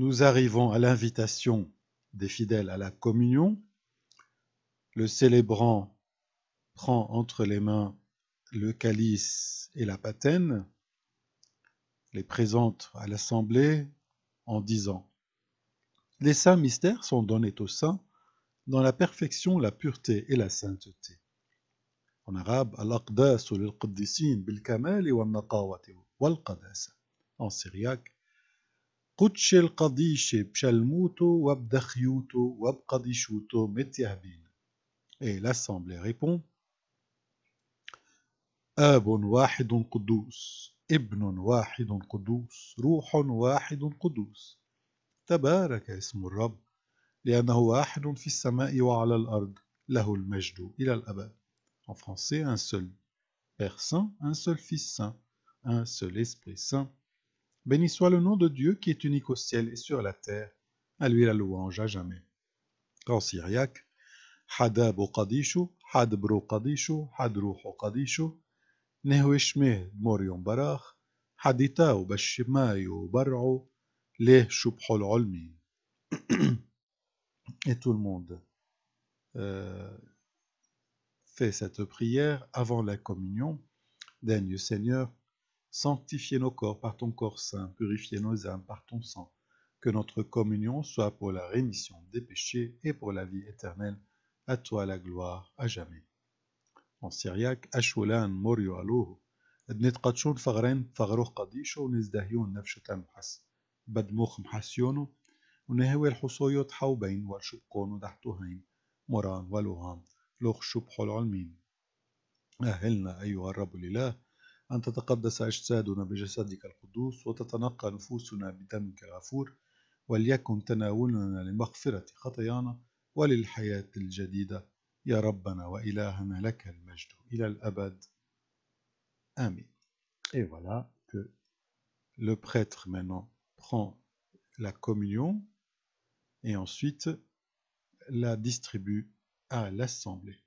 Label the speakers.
Speaker 1: Nous arrivons à l'invitation des fidèles à la communion. Le célébrant prend entre les mains le calice et la patène, les présente à l'assemblée en disant Les saints mystères sont donnés aux saints dans la perfection, la pureté et la sainteté. En arabe, al-aqdas bil-kamal wa En syriaque, قدش القضيشة بشلموتو وبدخيوتو وبقديشوتو متيهبين اي لاسامبلي ريبون آب واحد قدوس ابن واحد قدوس روح واحد قدوس تبارك اسم الرب لأنه واحد في السماء وعلى الأرض له المجد إلى الأبد En français, un seul Père Saint, un seul Fils Saint, un seul Esprit Saint, Béni soit le nom de Dieu qui est unique au ciel et sur la terre. À lui la louange à jamais. En syriaque, Hadab Qadishu, Hadbro Qadishu, Hadruho Qadishu, Nehuishmeh Morion Barach, Hadita ou Bashimayo Barro, Le Shubhol Olmi. Et tout le monde euh, fait cette prière avant la communion. Daigne Seigneur, Sanctifiez nos corps par ton corps saint, purifiez nos âmes par ton sang, que notre communion soit pour la rémission des péchés et pour la vie éternelle. À toi la gloire, à jamais. En syriac, Ashwalan morio alohu adnet kachon faren faroh kadisho nizdahion nafshatam has, badmuch mhasiono, unehewel husoyot haubain wal shubkono dahtuhain, moran waloham, loch almin Ahelna ayu arabulilah. أن تتقدس أجسادنا بجسدك القدوس وتتنقى نفوسنا بدمك الغفور وليكن تناولنا لمغفرة خطايانا وللحياة الجديدة يا ربنا وإلهنا لك المجد إلى الأبد آمين Et voilà que le prêtre maintenant prend la communion et ensuite la distribue à l'assemblée.